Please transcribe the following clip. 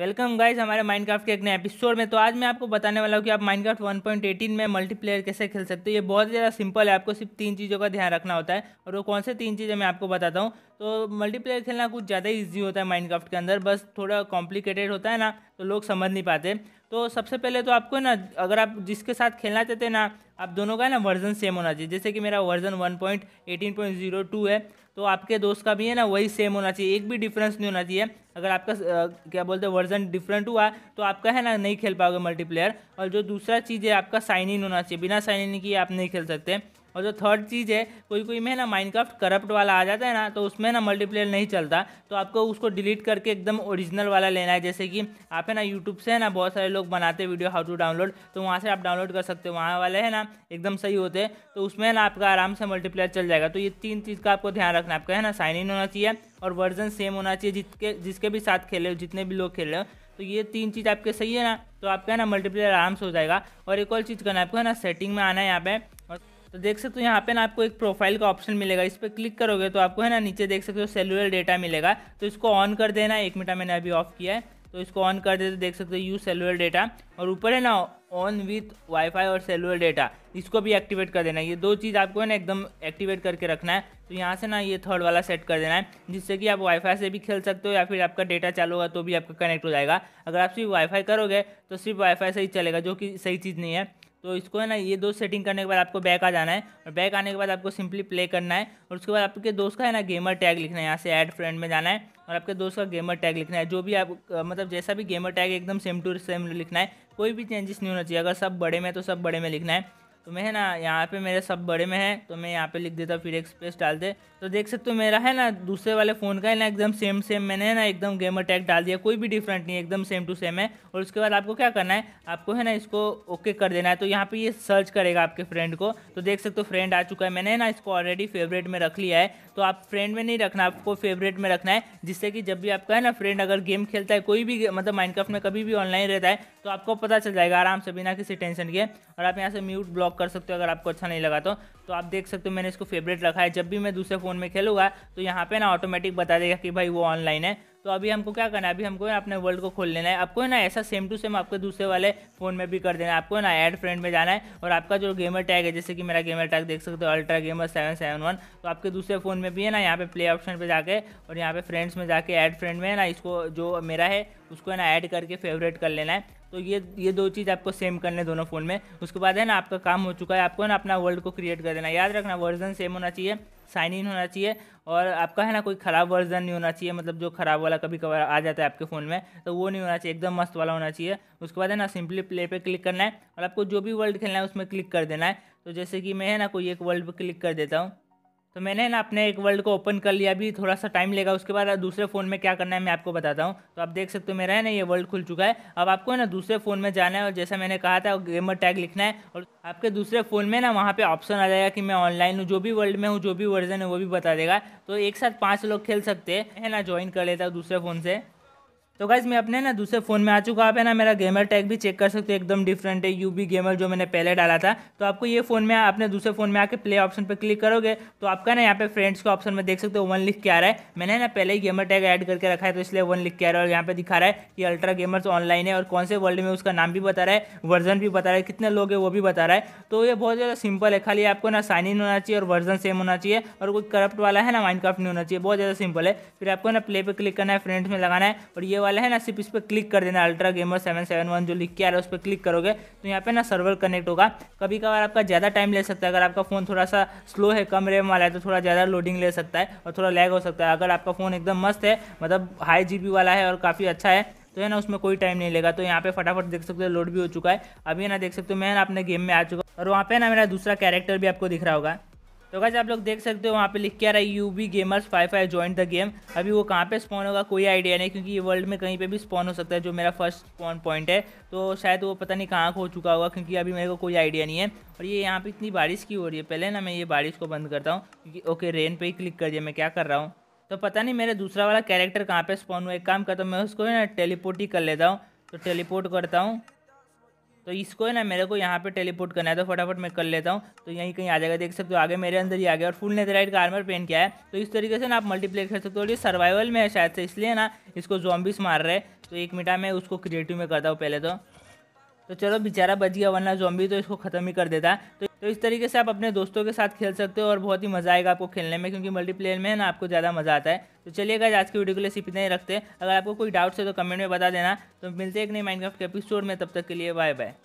welcome guys हमारे Minecraft के एक नए एपिसोड में तो आज मैं आपको बताने वाला हूँ कि आप माइनक्राफ्ट 1.18 में मल्टीप्लेयर कैसे खेल सकते हो ये बहुत ज़्यादा सिंपल है आपको सिर्फ तीन चीज़ों का ध्यान रखना होता है और वो कौन से तीन चीज़ें मैं आपको बताता हूँ तो मल्टीप्लेयर खेलना कुछ ज़्यादा ईजी होता है माइनक्राफ्ट के अंदर बस थोड़ा कॉम्प्लिकेटेड होता है ना तो लोग समझ नहीं पाते तो सबसे पहले तो आपको ना अगर आप जिसके साथ खेलना चाहते हैं ना आप दोनों का ना वर्जन सेम होना चाहिए जैसे कि मेरा वर्जन वन है तो आपके दोस्त का भी है ना वही सेम होना चाहिए एक भी डिफरेंस नहीं होना चाहिए अगर आपका क्या बोलते हैं वर्जन डिफरेंट हुआ तो आपका है ना नहीं खेल पाओगे मल्टीप्लेयर और जो दूसरा चीज़ है आपका साइन इन होना चाहिए बिना साइन इन किए आप नहीं खेल सकते और जो थर्ड चीज़ है कोई कोई में ना माइनक्राफ्ट करप्ट वाला आ जाता है ना तो उसमें ना मल्टीप्लेयर नहीं चलता तो आपको उसको डिलीट करके एकदम ओरिजिनल वाला लेना है जैसे कि आप है ना यूट्यूब से है ना बहुत सारे लोग बनाते वीडियो हाउ टू डाउनलोड तो वहाँ से आप डाउनलोड कर सकते हो वहाँ वाले है ना एकदम सही होते तो उसमें ना आपका आराम से मल्टीप्लेयर चल जाएगा तो ये तीन चीज़ का आपको ध्यान रखना आपका है ना साइन इन होना चाहिए और वर्जन सेम होना चाहिए जिसके जिसके भी साथ खेले हो जितने भी लोग खेल रहे हो तो ये तीन चीज़ आपके सही है ना तो आपका है ना मल्टीप्लेयर आराम से हो जाएगा और एक और चीज़ करना है आपको है ना सेटिंग में आना है यहाँ पे तो देख सकते हो यहाँ पे ना आपको एक प्रोफाइल का ऑप्शन मिलेगा इस पर क्लिक करोगे तो आपको है ना नीचे देख सकते हो सेलुलर डेटा मिलेगा तो इसको ऑन कर देना एक मिनट मैंने अभी ऑफ किया है तो इसको ऑन कर देते तो देख सकते हो यूज सेलुलर डेटा और ऊपर है ना ऑन विथ वाईफाई और सेलुलर डेटा इसको भी एक्टिवेट कर देना ये दो चीज़ आपको है ना एकदम एक्टिवेट करके रखना है तो यहाँ से ना ये थर्ड वाला सेट कर देना है जिससे कि आप वाईफाई से भी खेल सकते हो या फिर आपका डेटा चालू होगा तो भी आपका कनेक्ट हो जाएगा अगर आप सिर्फ वाईफाई करोगे तो सिर्फ वाईफाई से ही चलेगा जो कि सही चीज़ नहीं है तो इसको है ना ये दो सेटिंग करने के बाद आपको बैक आ जाना है और बैक आने के बाद आपको सिंपली प्ले करना है और उसके बाद आपके दोस्त का है ना गेमर टैग लिखना है यहाँ से ऐड फ्रेंड में जाना है और आपके दोस्त का गेमर टैग लिखना है जो भी आप मतलब जैसा भी गेमर टैग एकदम सेम टू सेम लिखना है कोई भी चेंजेस नहीं होना चाहिए अगर सब बड़े में तो सब बड़े में लिखना है तो मैं है ना यहाँ पे मेरे सब बड़े में है तो मैं यहाँ पे लिख देता फिर एक स्पेस डालते तो देख सकते हो मेरा है ना दूसरे वाले फ़ोन का है ना एकदम सेम सेम मैंने है ना एकदम गेमर टैग डाल दिया कोई भी डिफरेंट नहीं है एकदम सेम टू सेम है और उसके बाद आपको क्या करना है आपको है ना इसको ओके कर देना है तो यहाँ पर ये सर्च करेगा आपके फ्रेंड को तो देख सकते हो फ्रेंड आ चुका है मैंने ना इसको ऑलरेडी फेवरेट में रख लिया है तो आप फ्रेंड में नहीं रखना आपको फेवरेट में रखना है जिससे कि जब भी आपका है ना फ्रेंड अगर गेम खेलता है कोई भी मतलब माइंड में कभी भी ऑनलाइन रहता है तो आपको पता चल जाएगा आराम से बिना किसी टेंशन के और आप यहाँ से म्यूट ब्लॉक कर सकते हो अगर आपको अच्छा नहीं लगा तो तो आप देख सकते हो मैंने इसको फेवरेट रखा है जब भी मैं दूसरे फ़ोन में खेलूंगा तो यहाँ पे ना ऑटोमेटिक बता देगा कि भाई वो ऑनलाइन है तो अभी हमको क्या करना है अभी हमको अपने वर्ल्ड को खोल लेना है आपको ना ऐसा सेम टू सेम आपके दूसरे वाले फ़ोन में भी कर देना है आपको ना ऐड फ्रेंड में जाना है और आपका जो गेमर टैग है जैसे कि मेरा गेमर टैग देख सकते हो ultra gamer seven seven one तो आपके दूसरे फ़ोन में भी है ना यहाँ पे प्ले ऑप्शन पे जाके और यहाँ पे फ्रेंड्स में जाके ऐड फ्रेंड में है ना इसको जो मेरा है उसको है ना ऐड करके फेवरेट कर लेना है तो ये ये दो चीज़ आपको सेम करने दोनों फ़ोन में उसके बाद है ना आपका काम हो चुका है आपको ना अपना वर्ल्ड को क्रिएट कर देना याद रखना वर्जन सेम होना चाहिए साइन इन होना चाहिए और आपका है ना कोई ख़राब वर्जन नहीं होना चाहिए मतलब जो ख़राब वाला कभी कभार आ जाता है आपके फ़ोन में तो वो नहीं होना चाहिए एकदम मस्त वाला होना चाहिए उसके बाद है ना सिंपली प्ले पे क्लिक करना है और आपको जो भी वर्ल्ड खेलना है उसमें क्लिक कर देना है तो जैसे कि मैं है ना कोई एक वर्ल्ड पर क्लिक कर देता हूँ तो मैंने ना अपने एक वर्ल्ड को ओपन कर लिया अभी थोड़ा सा टाइम लेगा उसके बाद दूसरे फ़ोन में क्या करना है मैं आपको बताता हूँ तो आप देख सकते हो मेरा है ना ये वर्ल्ड खुल चुका है अब आपको है ना दूसरे फ़ोन में जाना है और जैसा मैंने कहा था गेमर टैग लिखना है और आपके दूसरे फ़ोन में ना वहाँ पर ऑप्शन आ जाएगा कि मैं ऑनलाइन हूँ जो भी वर्ल्ड में हूँ जो भी वर्जन है वो भी बता देगा तो एक साथ पाँच लोग खेल सकते हैं ना ज्वाइन कर लेता हूँ दूसरे फ़ोन से तो गाइज मैं अपने ना दूसरे फ़ोन में आ चुका आप है ना मेरा गेमर टैग भी चेक कर सकते हो एकदम डिफरेंट है यू गेमर जो मैंने पहले डाला था तो आपको ये फ़ोन में अपने दूसरे फ़ोन में आके प्ले ऑप्शन पर क्लिक करोगे तो आपका ना यहाँ पे फ्रेंड्स का ऑप्शन में देख सकते हो वन लिख के आ रहा है मैंने ना पहले ही गेमर टैग एड करके रखा है तो इसलिए वन लिख के आ रहा है और यहाँ पे दिखा रहा है कि अल्ट्रा गेमर्स ऑनलाइन है और कौन से वर्ल्ड में उसका नाम भी बता रहा है वर्जन भी बता रहा है कितने लोग है वो भी बता रहा है तो ये बहुत ज़्यादा सिंपल है खाली आपको ना साइन इन होना चाहिए और वर्जन सेम होना चाहिए और कोई करप्ट वाला है ना माइंड नहीं होना चाहिए बहुत ज़्यादा सिंपल है फिर आपको ना प्ले पर क्लिक करना है फ्रेंड्स में लगाना है और ये वाला है ना सिर्फ इस पर क्लिक कर देना ultra gamer seven seven one जो लिख के आ रहा है उस पर क्लिक करोगे तो यहाँ पे ना सर्वर कनेक्ट होगा कभी कभार आपका ज़्यादा टाइम ले सकता है अगर आपका फ़ोन थोड़ा सा स्लो है कम रेम वाला है तो थोड़ा ज़्यादा लोडिंग ले सकता है और थोड़ा लैग हो सकता है अगर आपका फ़ोन एकदम मस्त है मतलब हाई जी वाला है और काफ़ी अच्छा है तो है ना उसमें कोई टाइम नहीं लेगा तो यहाँ पे फटाफट देख सकते हो लोड भी हो चुका है अभी ना देख सकते हो मैं ना अपने गेम में आ चुका और वहाँ पे ना मेरा दूसरा कैरेक्टर भी आपको दिख रहा होगा तो कैसे आप लोग देख सकते हो वहाँ पे लिख के आ रहा है U B gamers five five join the game अभी वो कहाँ पे स्पॉन होगा कोई आइडिया नहीं क्योंकि ये वर्ल्ड में कहीं पे भी स्पॉन हो सकता है जो मेरा फर्स्ट स्पॉन पॉइंट है तो शायद वो पता नहीं कहाँ हो चुका होगा क्योंकि अभी मेरे को कोई आइडिया नहीं है और ये यहाँ पर इतनी बारिश की हो रही है पहले ना मैं ये बारिश को बंद करता हूँ क्योंकि ओके रेन पर ही क्लिक कर दिया मैं क्या कर रहा हूँ तो पता नहीं मेरा दूसरा वाला कैरेक्टर कहाँ पर स्पॉन हुआ एक काम करता हूँ मैं उसको ना टेलीपोर्ट ही कर लेता हूँ तो टेलीपोर्ट करता हूँ तो इसको है ना मेरे को यहाँ पे टेलीपोर्ट करना है तो फटाफट मैं कर लेता हूँ तो यहीं कहीं आ जाएगा देख सकते हो आगे मेरे अंदर ही आ गया और फुल नेदराइट का आर्मर पहन किया है तो इस तरीके से ना आप मल्टीप्लेयर खेल सकते हो और ये सर्वाइवल में है शायद से इसलिए ना इसको जॉम्बिस मार रहे तो एक मिनट मैं उसको क्रिएटिव में करता हूँ पहले तो तो चलो बेचारा बच गया वरना जॉम्बी तो इसको ख़त्म ही कर देता है तो तो इस तरीके से आप अपने दोस्तों के साथ खेल सकते हो और बहुत ही मज़ा आएगा आपको खेलने में क्योंकि मल्टीप्लेयर में ना आपको ज़्यादा मज़ा आता है तो चलिएगा आज की वीडियो के लिए सिर्फ इतना ही रखते हैं अगर आपको कोई डाउट्स है तो कमेंट में बता देना तो मिलते हैं एक नए माइनक्राफ्ट के एपिसोड में तब तक के लिए बाय बाय